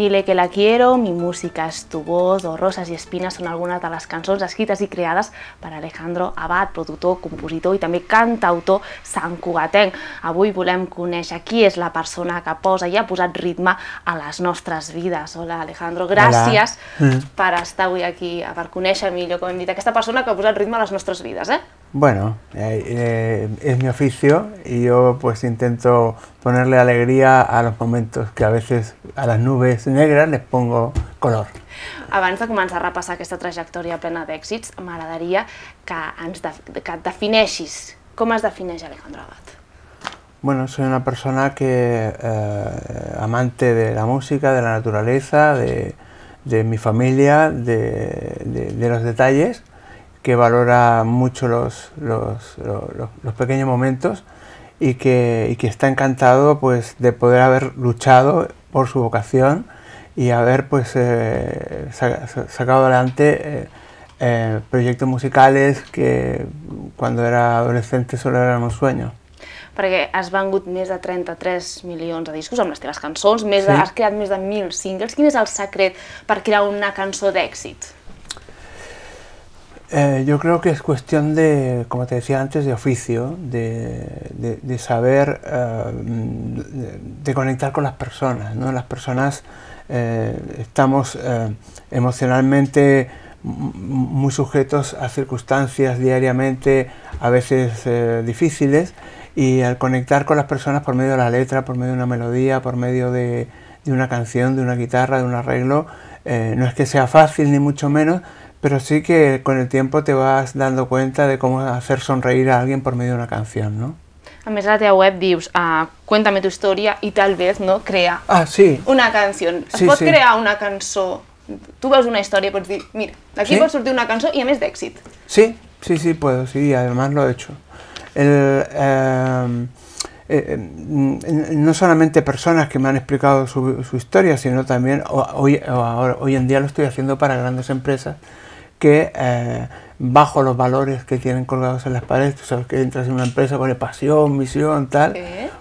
Dile que la quiero, mi música es tu voz rosas y y son son algunas de las canciones escritas y creadas para Alejandro Abad, productor, compositor y también cantautor san Avui volem kunesh aquí es la persona que posa y ha ritmo a las nuestras vidas Hola Alejandro, gracias mm. para estar hoy aquí, per conèixer millor, com hem dit, aquesta persona que ha posat ritmo a las nuestras vidas eh? Bueno, eh, eh, es mi oficio y yo pues intento ponerle alegría a los momentos que a veces a las nubes negras, les pongo color. Avanza de començar a repassar esta trayectoria plena de m'agradaria que, ens de, que et defineixis. Com es defineix Alejandro Abad? Bueno, soy una persona que eh, amante de la música, de la naturaleza, de, mi familia, de, los detalles, que valora mucho los pequeños momentos y que, y que está encantado pues, de poder haber luchado por su vocación y haber pues, eh, sacado adelante eh, eh, proyectos musicales que cuando era adolescente solo eran un sueño. perquè has vengut més de 33 milions de discos amb les teves cançons, més de, has creat més de 1.000 singles. Quin és el secret per crear una cançó d'èxit? Eh, yo creo que es cuestión de, como te decía antes, de oficio, de, saber, eh, de, conectar con las personas. ¿no? Las personas eh, estamos emocionalmente muy sujetos a circunstancias diariamente, a veces difíciles, y al conectar con las personas por medio de la letra, por medio de una melodía, por medio de, una canción, de una guitarra, de un arreglo, no es que sea fácil ni mucho menos, pero sí que con el tiempo te vas dando cuenta de cómo hacer sonreír a alguien por medio de una canción, ¿no? A a la web dius, ah, cuéntame tu historia y tal vez, no?, crea ah, una canción. Es sí, crear una canción? Tú una historia y pots mira, aquí ¿Sí? pot una canción y a de éxito. Sí, sí, sí, puedo, sí, además lo he hecho. Em, eh, em, no solamente personas que me han explicado su, historia, sino también hoy, hoy en día lo estoy haciendo para grandes empresas que eh, bajo los valores que tienen colgados en las paredes, tú sabes que entras en una empresa, con pasión, misión, tal,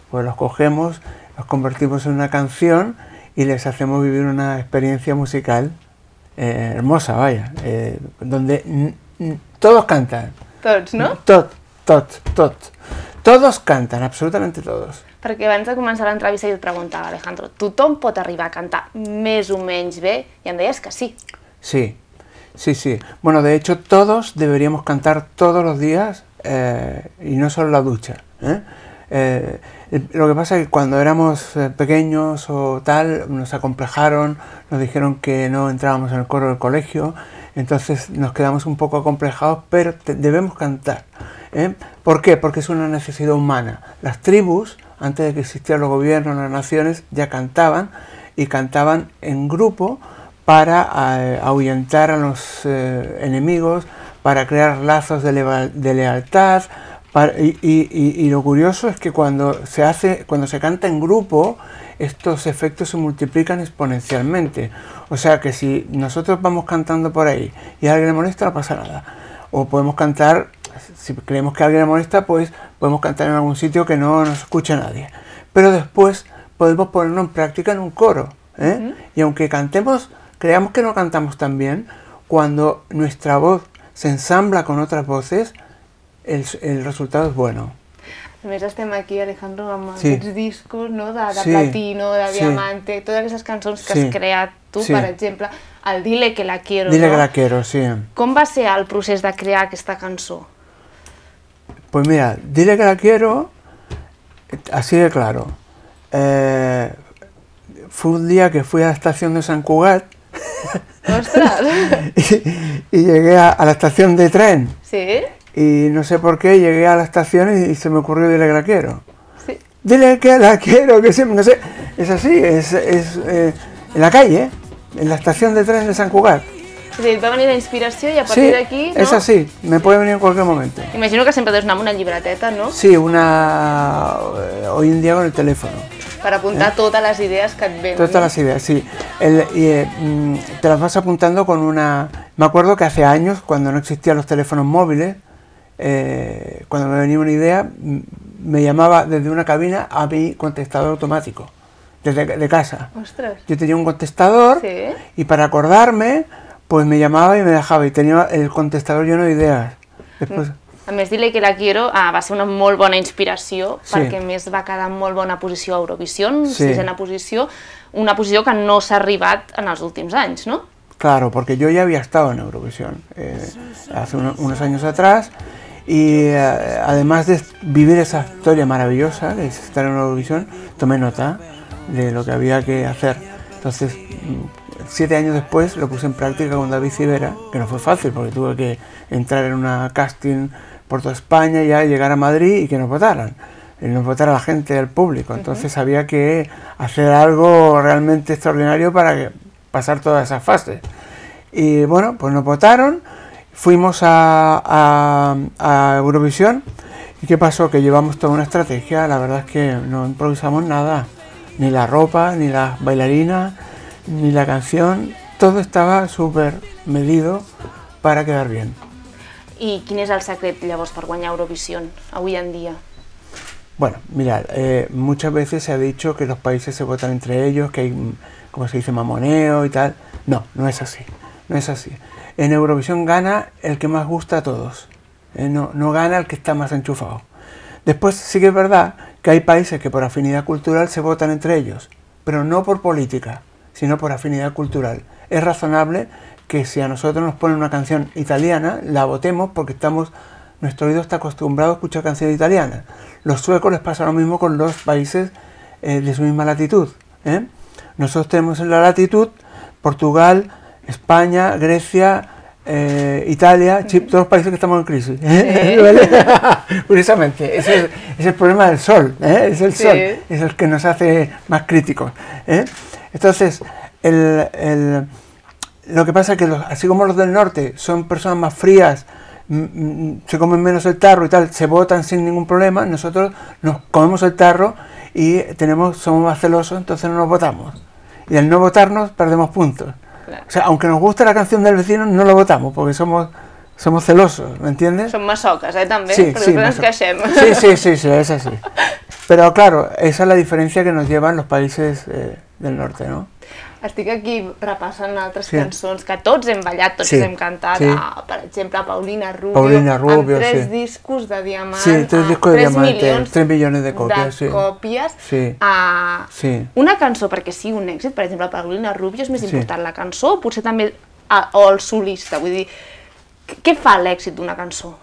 pues los cogemos, los convertimos en una canción y les hacemos vivir una experiencia musical eh, hermosa, vaya, eh, donde todos cantan. Todos, no? Todos, todos, todos. Todos cantan, absolutamente todos. Porque antes de començar l'entrevista jo et preguntaba, Alejandro, tu pot arriba a cantar més o menys bé? Y em que sí. Sí, Sí, sí. Bueno, de hecho todos deberíamos cantar todos los días eh, y no solo la ducha. ¿eh? Eh, lo que pasa es que cuando éramos pequeños o tal, nos acomplejaron, nos dijeron que no entrábamos en el coro del colegio, entonces nos quedamos un poco acomplejados, pero debemos cantar. ¿Por qué? Porque es una necesidad humana. Las tribus, antes de que existieran los gobiernos, las naciones, ya cantaban y cantaban en grupo para eh, ahuyentar a los eh, enemigos, para crear lazos de, lealtad. y, lo curioso es que cuando se hace, cuando se canta en grupo, estos efectos se multiplican exponencialmente. O sea que si nosotros vamos cantando por ahí y alguien le molesta, no pasa nada. O podemos cantar, si creemos que alguien le molesta, pues podemos cantar en algún sitio que no nos escuche nadie. Pero después podemos ponerlo en práctica en un coro. ¿eh? Y aunque cantemos creamos que no cantamos tan bien, cuando nuestra voz se ensambla con otras voces, el, el resultado es bueno. Només estem aquí, Alejandro, amb sí. discos no? de, platino, de diamante, todas esas canciones que has creado tú, por ejemplo, al Dile que la quiero. Dile que la quiero, sí. ¿Cómo va ser el proceso de crear esta canción? Pues mira, Dile que la quiero, así de claro. Eh, fue un día que fui a la estación de San Cugat y, llegué a, la estación de tren. Y no sé por qué llegué a la estación y, se me ocurrió dile que la quiero. Dile que la quiero, que siempre, no sé. Es así, es, eh, en la calle, en la estación de tren de San Cugat va a venir la inspiración y a partir de aquí... No? así me puede venir en cualquier momento. Imagino que siempre tienes una una llibreteta, no? Sí, una... Eh, hoy en día con el teléfono. Para apuntar ¿Eh? todas las ideas que et Todas las ideas, sí. y, eh, mm, te las vas apuntando con una... Me acuerdo que hace años, cuando no existían los teléfonos móviles, cuando me venía una idea, mm, me llamaba desde una cabina a mi contestador automático, desde casa. Ostras. Yo tenía un contestador y para acordarme pues me llamaba y me dejaba y tenía el contestador lleno de ideas. Mm. A més, dir que la quiero ah, va a ser una muy inspiración inspiración sí. perquè més va quedar en muy buena posición a Eurovisión, en una posición que no ha arribat en los últimos años, no? Claro, porque yo ya había estado en Eurovisión eh, hace unos años atrás y eh, además de vivir esa historia maravillosa de estar en Eurovisión, tomé nota de lo que había que hacer. Entonces siete años después lo puse en práctica con David Civera, que no fue fácil porque tuve que entrar en una casting por toda España, ya llegar a Madrid y que nos votaran. Y nos votara la gente, el público. Entonces había que hacer algo realmente extraordinario para pasar todas esas fases. Y bueno, pues nos votaron, fuimos a, a, a Eurovisión. ¿Y qué pasó? Que llevamos toda una estrategia, la verdad es que no improvisamos nada, ni la ropa, ni las bailarinas ni la canción, todo estaba súper medido para quedar bien. ¿Y quién es el secret, llavors, para ganar Eurovisión hoy en día? Bueno, mirad, eh, muchas veces se ha dicho que los países se votan entre ellos, que hay, como se dice, mamoneo y tal. No, no es así, no es así. En Eurovisión gana el que más gusta a todos, eh, no gana el que está más enchufado. Después sí que es verdad que hay países que por afinidad cultural se votan entre ellos, pero no por política sino por afinidad cultural. Es razonable que si a nosotros nos ponen una canción italiana, la votemos porque estamos, nuestro oído está acostumbrado a escuchar canciones italianas. Los suecos les pasa lo mismo con los países eh, de su misma latitud. ¿eh? Nosotros tenemos en la latitud Portugal, España, Grecia, eh, Italia, Chip, todos los países que estamos en crisis. precisamente. ¿eh? Curiosamente, es el, problema del sol, ¿eh? es el sol, es el que nos hace más críticos. Entonces, lo que pasa es que así como los del norte son personas más frías, mm, mm, se comen menos el tarro y tal, se votan sin ningún problema, nosotros nos comemos el tarro y tenemos, somos más celosos, entonces no nos votamos. Y al no votarnos perdemos puntos. O sea, aunque nos guste la canción del vecino, no lo votamos porque somos somos celosos, ¿me entiendes? Son más eh, También, sí, sí, Sí, sí, sí, es así. Pero claro, esa es la diferencia que nos llevan los países eh, del norte, ¿no? estic aquí repassant altres sí. cançons que tots hem ballat, tots sí. hem cantat, sí. a, per exemple, Paulina Rubio, Paulina Rubio amb tres sí. discos de diamant, sí, tres discos tres de diamant, eh, milions, 3 milions de còpies, de sí. còpies sí. A, ah, sí. una cançó, perquè sigui un èxit, per exemple, Paulina Rubio és més sí. important la cançó, potser també a, ah, o el solista, vull dir, què fa l'èxit d'una cançó?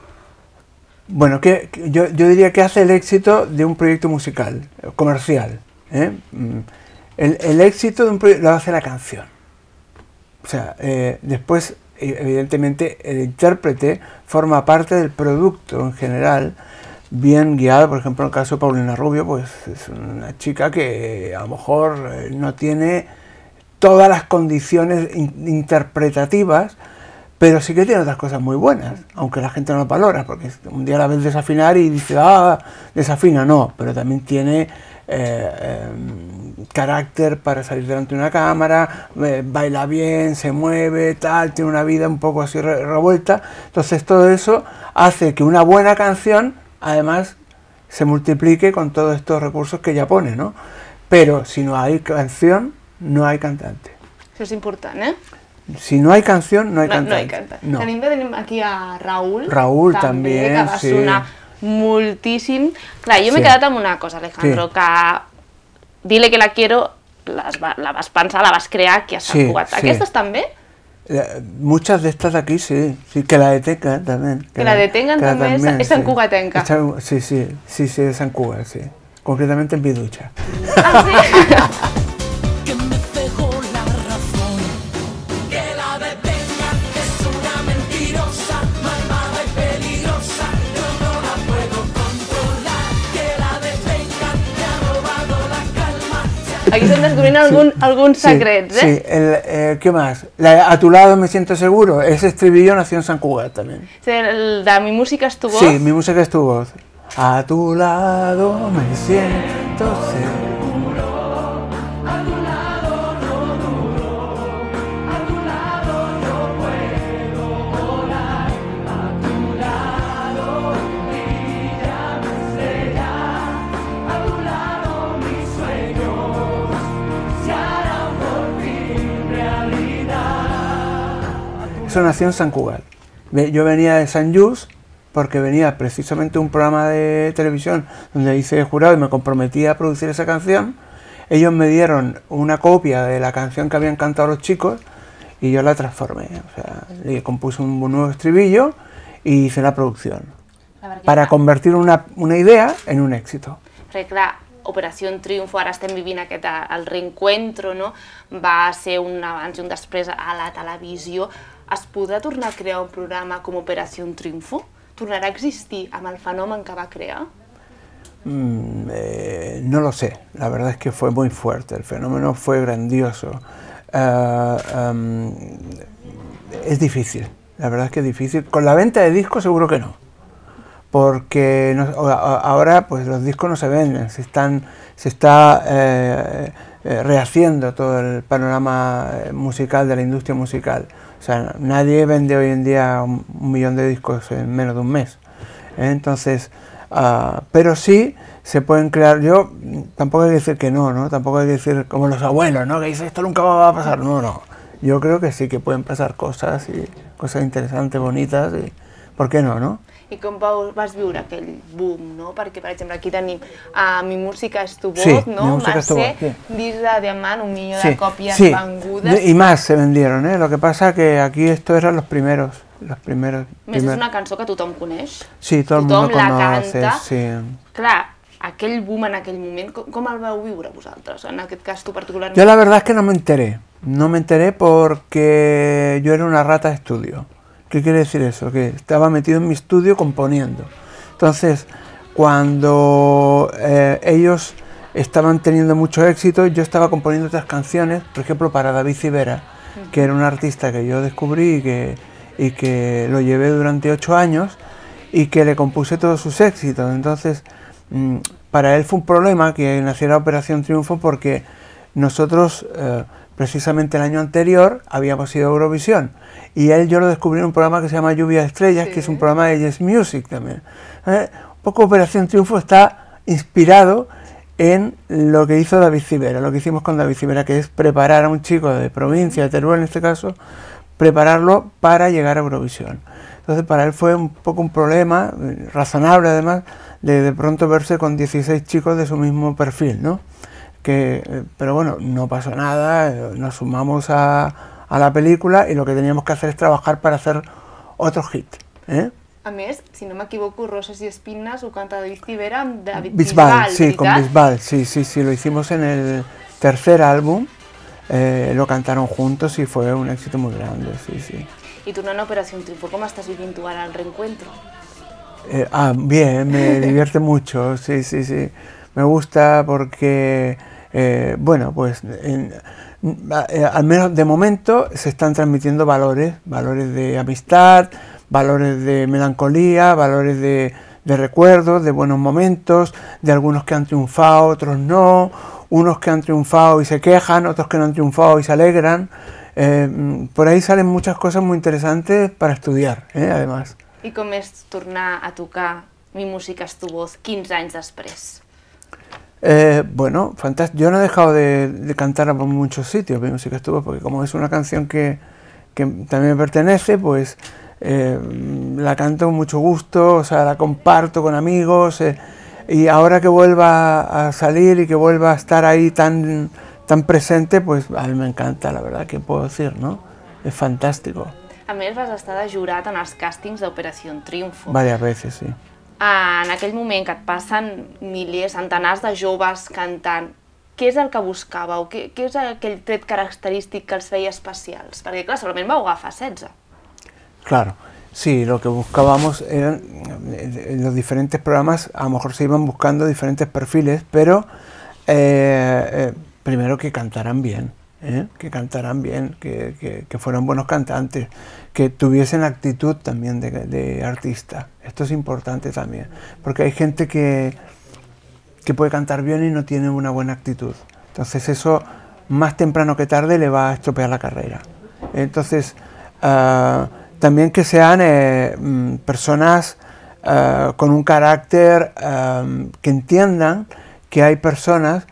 Bueno, que, yo, yo diría que hace el éxito de un proyecto musical, comercial. ¿eh? Mm. El, éxito de un proyecto lo hace la canción. O sea, eh, después, eh, evidentemente, el intérprete forma parte del producto en general, bien guiado. Por ejemplo, en el caso de Paulina Rubio, pues es una chica que eh, a lo mejor no tiene todas las condiciones interpretativas, pero sí que tiene otras cosas muy buenas, aunque la gente no lo valora, porque un día la ves desafinar y dice, ah, desafina, no, pero también tiene eh, em, carácter para salir delante de una cámara, eh, baila bien, se mueve, tal, tiene una vida un poco así revuelta. Entonces todo eso hace que una buena canción, además, se multiplique con todos estos recursos que ella pone, ¿no? Pero si no hay canción, no hay cantante. Eso es importante, ¿eh? Si no hay canción, no hay cantante. No aquí a Raúl. Raúl también sí multísimo. claro yo me sí. quedat una cosa, Alejandro, que dile que la quiero, la vas pensar, la vas crear que a Sant sí, Cugat. Sí. Eh, muchas de estas de aquí, sí, sí, que la detengan también. Que, la, detengan también, es, San sí. Sí, sí, sí, sí, es San Cugat, sí. Concretamente en mi Aquí están descubriendo algún, algún sí, ¿eh? Sí, el, eh, ¿qué más? a tu lado me siento seguro. Ese estribillo nació en San Cugat también. El, Mi música es tu voz. Sí, Mi música es tu voz. A tu lado me siento seguro. nación nació en San Yo venía de San Jus porque venía precisamente un programa de televisión donde hice jurado y me comprometí a producir esa canción. Ellos me dieron una copia de la canción que habían cantado los chicos y yo la transformé. O sea, le compuse un nuevo estribillo y hice la producción para convertir una, idea en un éxito. La Operación Triunfo, ara Vivina, que está eh, al reencuentro, no? va a ser un avance, un después a la televisión. ¿Has podido tornar a crear un programa como Operación Triunfo? tornará a existir a el fenómeno que va crear? Mm, eh, no lo sé, la verdad es que fue muy fuerte, el fenómeno fue grandioso. Eh, em, es difícil, la verdad es que es difícil. Con la venta de discos seguro que no, porque ahora pues los discos no se venden, se, están, se está eh, rehaciendo todo el panorama musical de la industria musical sea, nadie vende hoy en día un, millón de discos en menos de un mes. Entonces, ah, pero sí se pueden crear. Yo tampoco hay que decir que no, ¿no? Tampoco hay que decir como los abuelos, ¿no? Que dicen esto nunca va a pasar. No, no. Yo creo que sí que pueden pasar cosas y cosas interesantes, bonitas. ¿Por qué no, no? ¿Y com vas viure aquell boom, no? Perquè, per exemple, aquí tenim a Mi Música es tu voz, sí, ¿no? de sí. Lisa Diamant, un millón de copias sí. Y más se vendieron, ¿eh? Lo que pasa que aquí esto eran los primeros. Los primeros, una cançó que tothom coneix. Sí, tot el tothom el la conoce, canta. Sí. Clar, aquell boom en aquell moment, com, com el vau viure vosaltres? En aquest cas tu Yo la verdad es que no me enteré. No me enteré porque yo era una rata de estudio. ¿Qué quiere decir eso? Que estaba metido en mi estudio componiendo. Entonces, cuando eh, ellos estaban teniendo mucho éxito, yo estaba componiendo otras canciones, por ejemplo, para David Civera, que era un artista que yo descubrí y que, lo llevé durante ocho años y que le compuse todos sus éxitos. Entonces, mm, para él fue un problema que naciera Operación Triunfo porque nosotros, eh, precisamente el año anterior, habíamos ido a Eurovisión. Y él yo lo descubrí en un programa que se llama Lluvia de Estrellas, que es un programa de Yes Music también. ¿eh? Un poco Operación Triunfo está inspirado en lo que hizo David Civera, lo que hicimos con David Civera, que es preparar a un chico de provincia, de Teruel en este caso, prepararlo para llegar a Eurovisión. Entonces para él fue un poco un problema, eh, razonable además, de de pronto verse con 16 chicos de su mismo perfil, ¿no? Que, eh, pero bueno, no pasó nada, nos sumamos a, a la película y lo que teníamos que hacer es trabajar para hacer otro hit. ¿eh? A més, si no me equivoco, Rosas y Espinas, su canta de David Bisbal. sí, con Bisbal, sí, sí, sí, lo hicimos en el tercer álbum, eh, lo cantaron juntos y fue un éxito muy grande, sí, sí. Y tú no en Operación Triunfo, ¿cómo estás viviendo ahora el reencuentro? Eh, ah, bien, me divierte mucho, sí, sí, sí. Me gusta porque, eh, bueno, pues en, eh, al menos de momento se están transmitiendo valores, valores de amistad, valores de melancolía, valores de, recuerdos, de buenos momentos, de algunos que han triunfado, otros no, unos que han triunfado y se quejan, otros que no han triunfado y se alegran. Eh, por ahí salen muchas cosas muy interesantes para estudiar, eh, además. ¿Y com és tornar a tocar Mi música es tu voz 15 años després? Eh, bueno, fantástico. Yo no he dejado de, de cantar por muchos sitios, mi música estuvo, porque como es una canción que, también me pertenece, pues eh, la canto con mucho gusto, o sea, la comparto con amigos. Eh, y ahora que vuelva a salir y que vuelva a estar ahí tan, tan presente, pues a mí me encanta, la verdad, que puedo decir, no? Es fantástico. A mí vas estar de jurat en castings de Operación Triunfo. Varias veces, sí. en aquell moment que et passen milers, centenars de joves cantant, què és el que buscàveu? Què, què és aquell tret característic que els feia especials? Perquè, clar, segurament vau agafar 16. Claro, sí, lo que buscábamos eran, en eh, los diferentes programas a lo mejor se iban buscando diferentes perfiles, pero eh, eh, primero que cantaran bien, ¿eh? que cantaran bien, que, que, que fueran buenos cantantes, que tuviesen actitud también de, artista. Esto es importante también, porque hay gente que, que puede cantar bien y no tiene una buena actitud. Entonces eso, más temprano que tarde, le va a estropear la carrera. Entonces, ah, también que sean eh, mm, personas ah, con un carácter ah, que entiendan que hay personas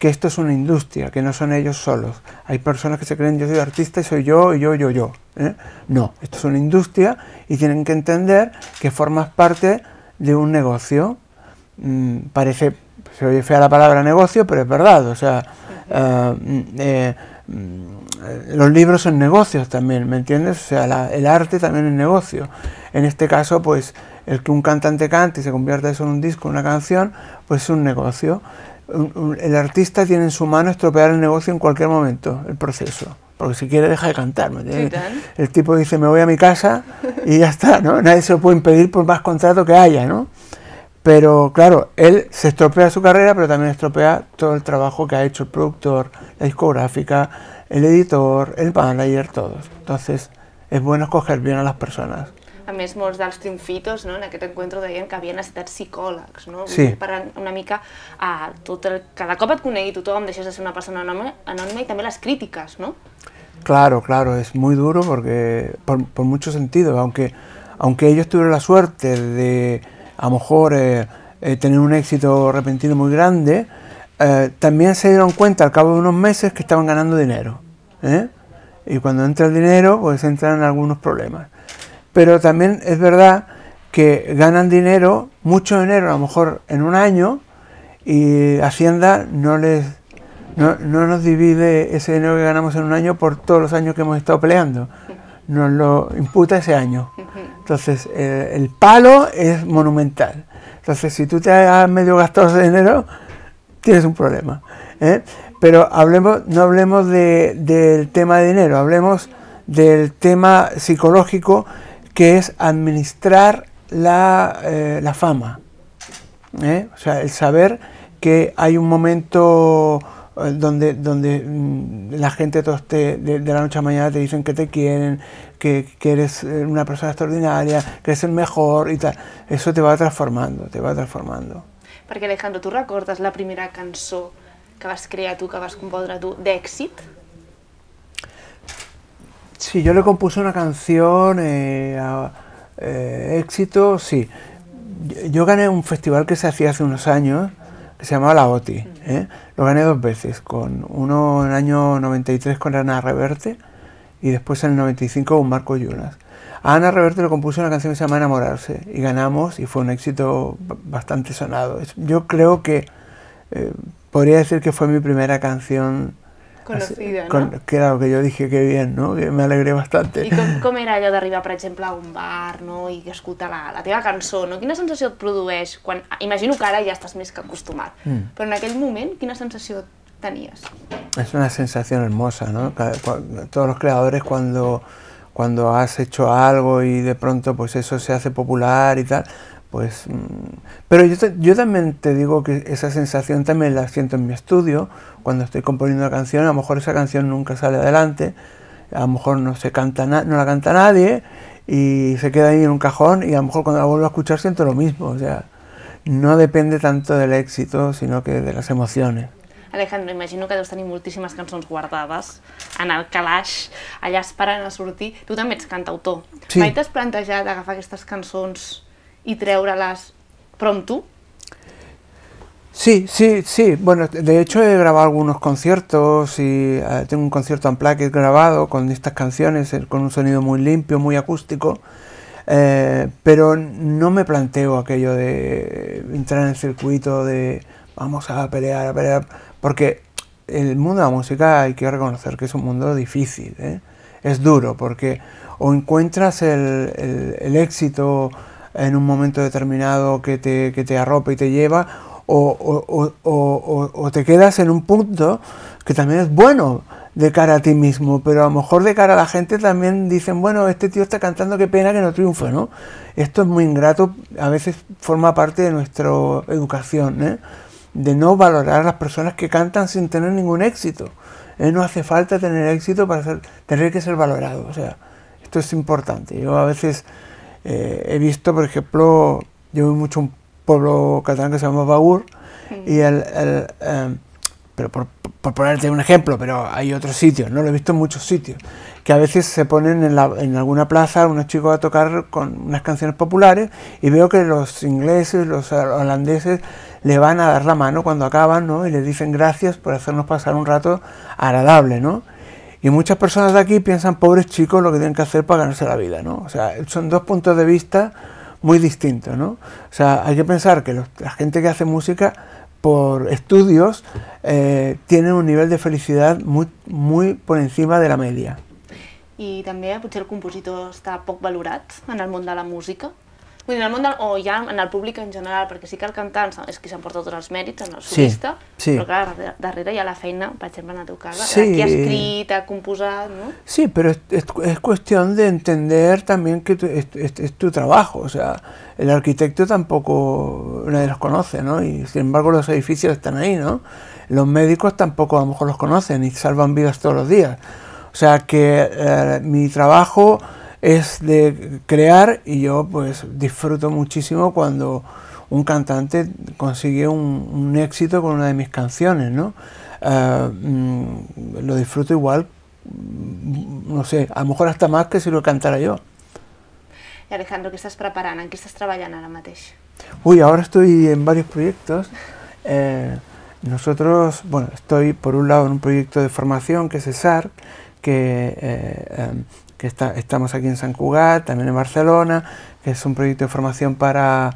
que esto es una industria, que no son ellos solos. Hay personas que se creen yo soy artista y soy yo, y yo, yo, yo. ¿eh? No, esto es una industria y tienen que entender que formas parte de un negocio. Mm, parece, se oye fea la palabra negocio, pero es verdad. O sea, eh, eh, mm, los libros son negocios también, ¿me entiendes? O sea, el arte también es negocio. En este caso, pues el que un cantante cante y se convierta eso en un disco, una canción, pues es un negocio el artista tiene en su mano estropear el negocio en cualquier momento, el proceso. Porque si quiere deja de cantar. ¿me el tipo dice, me voy a mi casa y ya está, ¿no? Nadie se lo puede impedir por más contrato que haya, ¿no? Pero claro, él se estropea su carrera, pero también estropea todo el trabajo que ha hecho el productor, la discográfica, el editor, el manager, todos. Entonces, es bueno escoger bien a las personas. A més, molts dels triomfitos no, en aquest encuentro deien que habían estat psicólogos. no? Sí. una mica, a tot el, cada cop et conegui tothom, deixes de ser una persona anónima y también las críticas, ¿no? Claro, claro, es muy duro porque, por, por muchos sentidos, aunque, aunque ellos tuvieron la suerte de, a lo mejor, eh, eh, tener un éxito repentino muy grande, eh, también se dieron cuenta al cabo de unos meses que estaban ganando dinero. Y cuando entra el dinero, pues entran algunos problemas pero también es verdad que ganan dinero, mucho dinero a lo mejor en un año, y Hacienda no les no, nos divide ese dinero que ganamos en un año por todos los años que hemos estado peleando. Nos lo imputa ese año. Entonces, el palo es monumental. Entonces, si tú te has medio gastado ese dinero, tienes un problema. ¿eh? Pero hablemos, no hablemos del tema de dinero, hablemos del tema psicológico que es administrar la, eh, la fama. ¿eh? O sea, el saber que hay un momento eh, donde, donde mm, la gente te, de, la noche a mañana te dicen que te quieren, que, que, eres una persona extraordinaria, que eres el mejor y tal. Eso te va transformando, te va transformando. Porque Alejandro, tu recordes la primera canción que vas crear tú, que vas compondre de éxito? Sí, yo le compuse una canción, eh, a, eh, éxito, sí. Yo, gané un festival que se hacía hace unos años, que se llamaba La OTI. ¿eh? Lo gané dos veces, con uno en el año 93 con Ana Reverte y después en el 95 con Marco Yunas. A Ana Reverte le compuse una canción que se llama Enamorarse y ganamos y fue un éxito bastante sonado. Yo creo que podría decir que fue mi primera canción conocida, que no? Con, claro, que yo dije que bien, ¿no? Que me alegré bastante. ¿Y com, com era allò d'arribar, per a un bar, no?, y escoltar la, la teva cançó, no? Quina sensació et produeix? Quan, imagino que ara ja estàs més que acostumat, mm. però en aquell moment, quina sensació tenías? Es una sensación hermosa, ¿no? Todos los creadores cuando, cuando has hecho algo y de pronto pues eso se hace popular y tal, pues... Mm, pero yo, yo, también te digo que esa sensación también la siento en mi estudio, cuando estoy componiendo una canción, a lo mejor esa canción nunca sale adelante, a lo mejor no, se canta no la canta nadie y se queda ahí en un cajón y a lo mejor cuando la vuelvo a escuchar siento lo mismo, o sea, no depende tanto del éxito, sino que de las emociones. Alejandro, imagino que deus tenir moltíssimes cançons guardades en el calaix, allà esperant a sortir. Tú també ets cantautor. Sí. Mai t'has plantejat agafar estas canciones ...y treure-les... pronto. Sí, sí, sí. Bueno, de hecho he grabado algunos conciertos y eh, tengo un concierto en plaque grabado con estas canciones, eh, con un sonido muy limpio, muy acústico. Eh, pero no me planteo aquello de entrar en el circuito de vamos a pelear, a pelear, porque el mundo de la música hay que reconocer que es un mundo difícil, es duro, porque o encuentras el, el éxito en un momento determinado que te, que arropa y te lleva, o, te quedas en un punto que también es bueno de cara a ti mismo, pero a lo mejor de cara a la gente también dicen, bueno, este tío está cantando, qué pena que no triunfe, ¿no? Esto es muy ingrato, a veces forma parte de nuestra educación, ¿eh? de no valorar a las personas que cantan sin tener ningún éxito. ¿eh? No hace falta tener éxito para tener que ser valorado, o sea, esto es importante. Yo a veces eh, he visto, por ejemplo, yo veo mucho un pueblo catalán que se llama Bagur, y el, el em, pero por, ponerte un ejemplo, pero hay otros sitios, ¿no? Lo he visto en muchos sitios, que a veces se ponen en, alguna plaza unos chicos a tocar con unas canciones populares y veo que los ingleses, los holandeses le van a dar la mano cuando acaban, ¿no? Y les dicen gracias por hacernos pasar un rato agradable, ¿no? Y muchas personas de aquí piensan, pobres chicos, lo que tienen que hacer para ganarse la vida, ¿no? O sea, son dos puntos de vista muy distintos, ¿no? O sea, hay que pensar que la gente que hace música por estudios eh, tiene un nivel de felicidad muy, muy por encima de la media. Y también, potser el compositor está poco valorado en el mundo de la música, Vull en el mundo, o ya en el público en general, porque sí que el es que se s'emporta tots els mèrits, en el solista, sí, sí. però clar, la feina, para exemple, en la teu sí. ha escrito, ha no? Sí, pero es, cuestión de entender también que es, tu trabajo, o sea, el arquitecto tampoco nadie los conoce, ¿no? Y sin embargo los edificios están ahí, ¿no? Los médicos tampoco a lo mejor los conocen y salvan vidas todos los días. O sea que eh, mi trabajo es de crear y yo pues disfruto muchísimo cuando un cantante consigue un, éxito con una de mis canciones, ¿no? Ah, mm, lo disfruto igual, mm, no sé, a lo mejor hasta más que si lo cantara yo. Alejandro, ¿qué estás preparando? ¿En qué estás trabajando ahora mismo? Uy, ahora estoy en varios proyectos. Eh, nosotros, bueno, estoy por un lado en un proyecto de formación que es Cesar, que eh, em, que estamos aquí en San Cugat, también en Barcelona, que es un proyecto de formación para,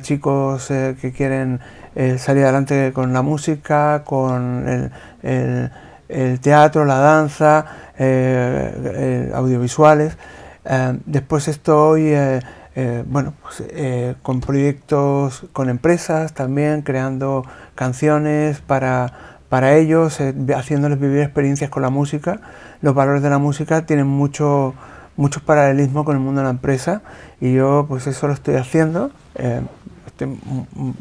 chicos eh, que quieren eh, salir adelante con la música, con el, teatro, la danza, eh, audiovisuales. después estoy bueno, pues, con proyectos con empresas también, creando canciones para para ellos, eh, haciéndoles vivir experiencias con la música. Los valores de la música tienen mucho, muchos paralelismos con el mundo de la empresa y yo pues eso lo estoy haciendo. Eh, estoy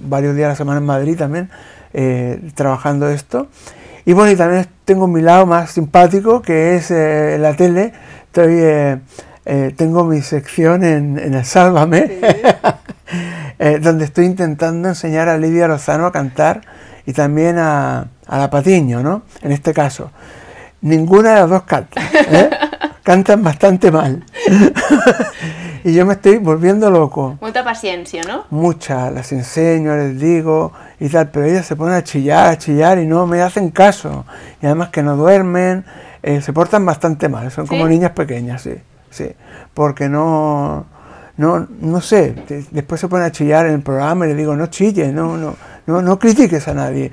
varios días a la semana en Madrid también eh, trabajando esto. Y bueno, y también tengo mi lado más simpático que es la tele. Estoy, tengo mi sección en, el Sálvame, donde estoy intentando enseñar a Lidia Lozano a cantar y también a, a la Patiño, ¿no? En este caso. Ninguna de las dos canta. ¿eh? Cantan bastante mal. y yo me estoy volviendo loco. Mucha paciencia, ¿no? Mucha. Las enseño, les digo y tal, pero ellas se ponen a chillar, a chillar y no me hacen caso. Y además que no duermen, eh, se portan bastante mal. Son como niñas pequeñas, sí. Sí. Porque no no, no sé, después se ponen a chillar en el programa y le digo, no chille, no, no, no, no critiques a nadie.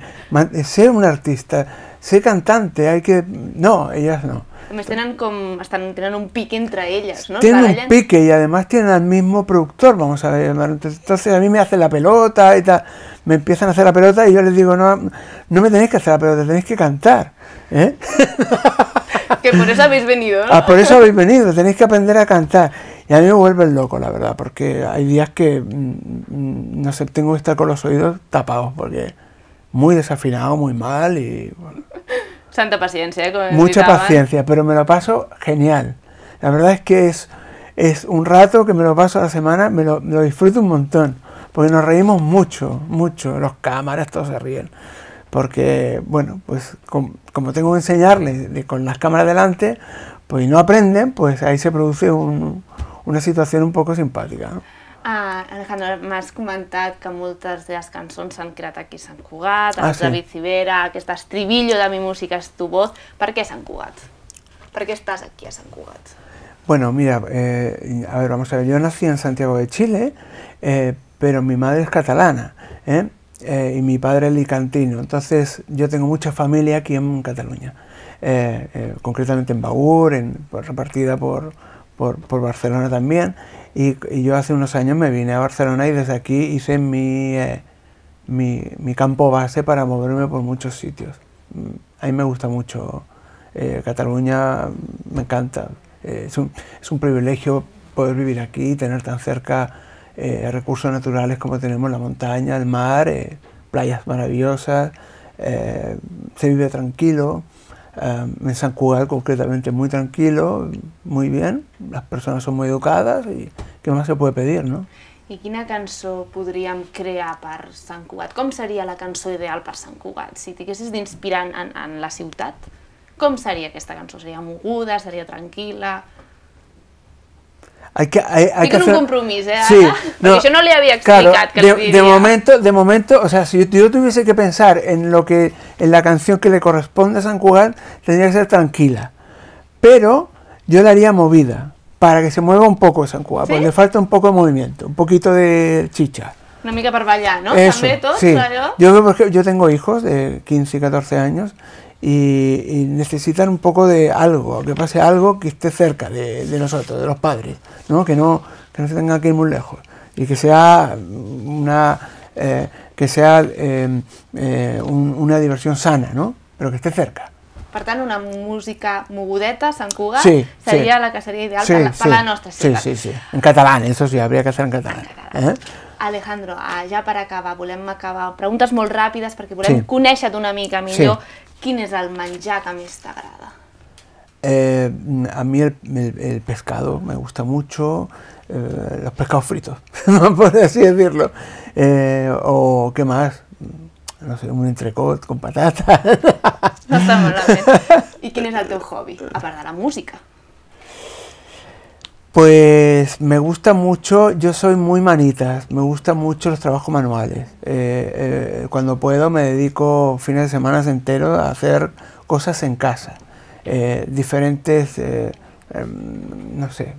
Eh, ser un artista, ser cantante, hay que... No, ellas no. Tienen hasta un pique entre ellas, ¿no? Tienen un pique y además tienen al mismo productor, vamos a ver. Entonces a mí me hacen la pelota y tal, me empiezan a hacer la pelota y yo les digo, no, no me tenéis que hacer la pelota, tenéis que cantar. ¿eh? que por eso habéis venido, ¿no? Ah, por eso habéis venido, tenéis que aprender a cantar. Y a mí me vuelve loco, la verdad, porque hay días que, mm, mm, no sé, tengo que estar con los oídos tapados, porque muy desafinado, muy mal y... Santa paciencia, ¿eh? Mucha paciencia, pero me lo paso genial. La verdad es que es, es un rato que me lo paso a la semana, me lo, disfruto un montón, porque nos reímos mucho, mucho, los cámaras todos se ríen porque, bueno, pues como tengo que enseñarles con las cámaras delante, pues no aprenden, pues ahí se produce un, una situación un poco simpática. Ah, Alejandro, m'has comentat que muchas de las canciones han creat aquí en Sant Cugat, a ah, David Civera, aquest estribillo de Mi música es tu voz. para qué Sant Cugat? ¿Por qué estás aquí en Sant Cugat? Bueno, mira, eh, a ver, vamos a ver, yo nací en Santiago de Chile, eh, pero mi madre es catalana, eh, y mi padre es licantino. Entonces yo tengo mucha familia aquí en Cataluña, concretamente en Bagur, en, pues, repartida por, por, Barcelona también. Y, yo hace unos años me vine a Barcelona y desde aquí hice mi, eh, campo base para moverme por muchos sitios. Mm, a mí me gusta mucho eh, Cataluña, me encanta. Eh, es, un, es, un, privilegio poder vivir aquí tener tan cerca recursos naturales como tenemos la montaña, el mar, playas maravillosas, se vive tranquilo eh, en San Cugat concretamente muy tranquilo, muy bien, las personas son muy educadas i què més se puede pedir, no? I quina cançó podríem crear per Sant Cugat? Com seria la cançó ideal per Sant Cugat? Si t'haguessis d'inspirar en, en la ciutat, com seria aquesta cançó? Seria moguda, seria tranquil·la? hay que, hay, hacer... un compromiso, ¿eh? Porque yo no le había explicado. de, de, momento, de momento, o sea, si yo, tuviese que pensar en lo que, en la canción que le corresponde a San Juan, tendría que ser tranquila. Pero yo daría movida para que se mueva un poco San Juan. porque le falta un poco de movimiento, un poquito de chicha. Una mica para allá, ¿no? Eso, sí. claro. Yo, porque yo tengo hijos de 15 y 14 años y, necesitan un poco de algo, que pase algo que esté cerca de, nosotros, de los padres, ¿no? Que, no, que no se tenga que ir muy lejos y que sea una, eh, que sea, em, eh, una diversión sana, ¿no? pero que esté cerca. Per una música mogudeta, Sant sería la que ideal para la, nostra Sí, sí, sí. En catalán, eso sí, habría que hacer en catalán. ¿eh? Alejandro, allá ah, para acabar, volem acabar preguntes molt ràpides perquè volem sí. conèixer una mica ¿Quién es el menjar que més t'agrada? Eh, a mí el, pescado me gusta mucho, eh, los pescados fritos, por así decirlo. Eh, o qué más, no sé, un entrecot con patatas. No está malament. I quin el tu hobby, aparte de la música? Pues me gusta mucho, yo soy muy manitas, me gustan mucho los trabajos manuales. Eh, eh, cuando puedo me dedico fines de semana enteros a hacer cosas en casa, eh, diferentes, em, no sé,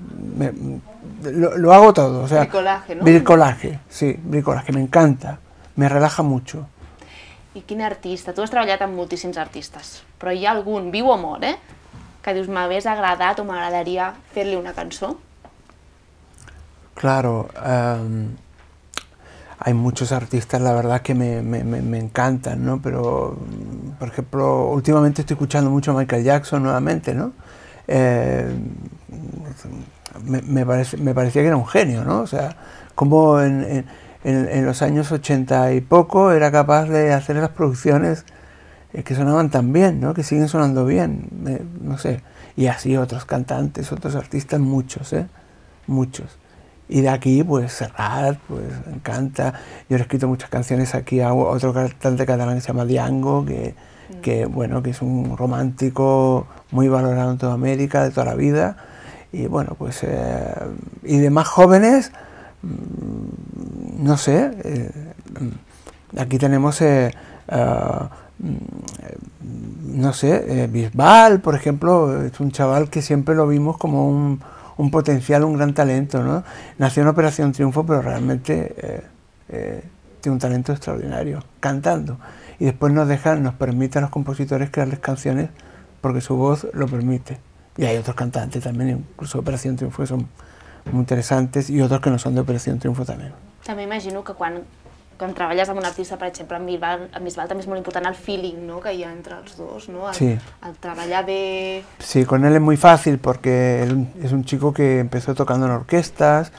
lo, hago todo. O sea, bricolaje, ¿no? Bricolaje, sí, bricolaje, me encanta, me relaja mucho. Y quién artista? tú has trabajado con muchísimos artistas, pero hay algún, vivo amor, eh? que me m'hagués agradado o me fer hacerle una canción? Claro, em, hay muchos artistas, la verdad, que me, encantan, ¿no? Pero, por ejemplo, últimamente estoy escuchando mucho a Michael Jackson nuevamente, ¿no? Em, me, parecía que era un genio, ¿no? O sea, como en, los años ochenta y poco era capaz de hacer las producciones es que sonaban tan bien, ¿no? que siguen sonando bien, eh, no sé. Y así otros cantantes, otros artistas, muchos, ¿eh? muchos. Y de aquí, pues Serrat, pues encanta. Yo he escrito muchas canciones aquí a otro cantante catalán que se llama Diango, que, mm. que bueno, que es un romántico muy valorado en toda América, de toda la vida. Y bueno, pues. Eh, y de más jóvenes, mm, no sé. Eh, mm, aquí tenemos. Mm, no sé, eh, Bisbal, por ejemplo, es un chaval que siempre lo vimos como un, potencial, un gran talento, ¿no? Nació en Operación Triunfo, pero realmente eh, eh, tiene un talento extraordinario, cantando. Y después nos deja, nos permite a los compositores crearles canciones porque su voz lo permite. Y hay otros cantantes también, incluso Operación Triunfo, son muy interesantes, y otros que no son de Operación Triunfo también. También imagino que cuando cuando trabajas con un artista, para ejemplo, a mis amb Bisbal també és el feeling ¿no? que hi entre los dos, ¿no? El, sí. trabajar de... Sí, con él es muy fácil porque es un chico que empezó tocando en orquestas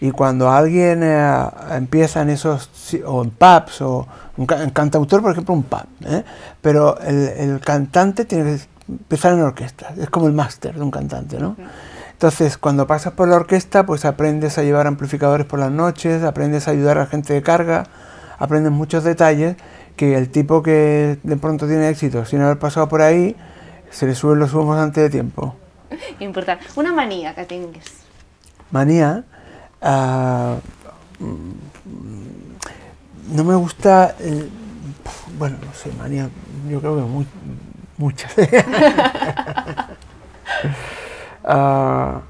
y cuando alguien eh, empieza en esos, o en pubs, o un, cantautor, por ejemplo, un pub, ¿eh? pero el, cantante tiene que empezar en orquestas, es como el máster de un cantante, ¿no? Entonces, cuando pasas por la orquesta, pues aprendes a llevar amplificadores por las noches, aprendes a ayudar a la gente de carga, aprendes muchos detalles que el tipo que de pronto tiene éxito sin haber pasado por ahí, se le suben los humos antes de tiempo. Importante. Una manía que tengas. Manía. Ah, mm, no me gusta. bueno, no sé, manía. Yo creo que muchas. Ah,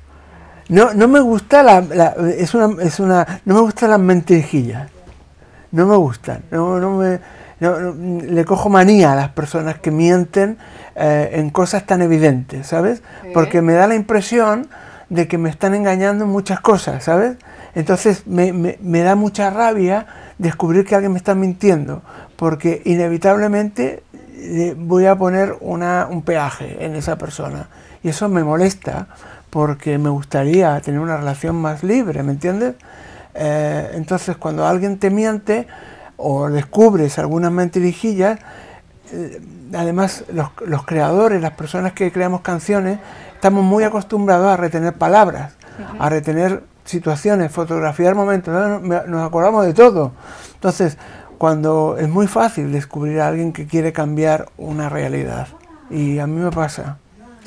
no, no me gusta la, es una, es una, no me gustan las mentirijillas. No me gustan. No, me, mm, le cojo manía a las personas que mienten eh, en cosas tan evidentes, ¿sabes? Porque me da la impresión de que me están engañando en muchas cosas, ¿sabes? Entonces me, da mucha rabia descubrir que alguien me está mintiendo, porque inevitablemente eh, voy a poner una, un peaje en esa persona. Y eso me molesta porque me gustaría tener una relación más libre, ¿me entiendes? Eh, entonces, cuando alguien te miente o descubres algunas mentirijillas, eh, además los, creadores, las personas que creamos canciones, estamos muy acostumbrados a retener palabras, a retener situaciones, fotografiar momentos, nos acordamos de todo. Entonces, cuando es muy fácil descubrir a alguien que quiere cambiar una realidad, y a mí me pasa.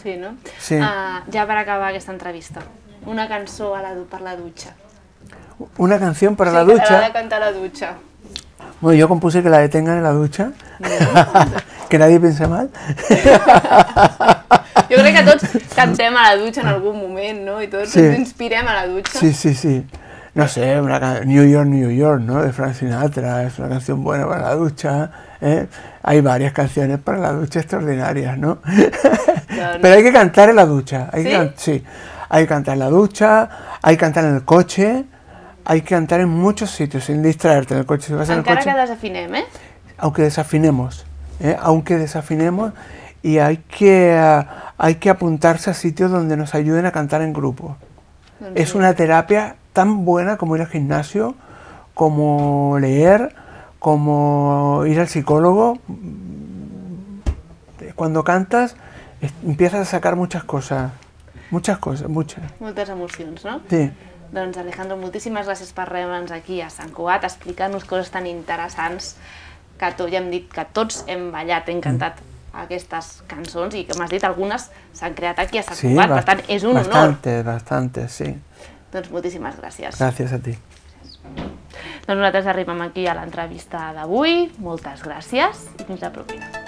Sí, no? Sí. Uh, acabar esta entrevista, una canción a la, ducha ¿Una canción para la ducha? Sí, la cantar la ducha. Bueno, yo compuse que la detengan en la ducha, que nadie piense mal. yo creo que todos cantemos a la ducha en algún momento no? Y todos sí. a la ducha Sí, sí, sí no sé, una New York, New York, ¿no? De Frank Sinatra, es una canción buena para la ducha. ¿eh? Hay varias canciones para la ducha extraordinarias, ¿no? Pero hay que cantar en la ducha. Hay ¿Sí? Que Hay que cantar en la ducha, hay que cantar en el coche, hay que cantar en muchos sitios sin distraerte en el coche. que ¿eh? Aunque desafinemos, ¿eh? aunque desafinemos y hay que, ah, hay que apuntarse a sitios donde nos ayuden a cantar en grupo. Es una terapia tan buena como ir al gimnasio, como leer, como ir al psicólogo. Cuando cantas empiezas a sacar muchas cosas, muchas cosas, muchas. Muchas emociones, no? Sí. Doncs Alejandro, muchísimas gracias por rebre'ns aquí a Sant Cugat, cosas tan interesantes que en ja hem dit que tots hem ballat, hem cantat mm. aquestes cançons que m'has dit algunes s'han creat aquí a Sant sí, Cugat, per tant és un sí. Doncs moltíssimes gràcies. Gràcies a ti. Doncs nosaltres arribem aquí a l'entrevista d'avui. Moltes gràcies i fins la propera.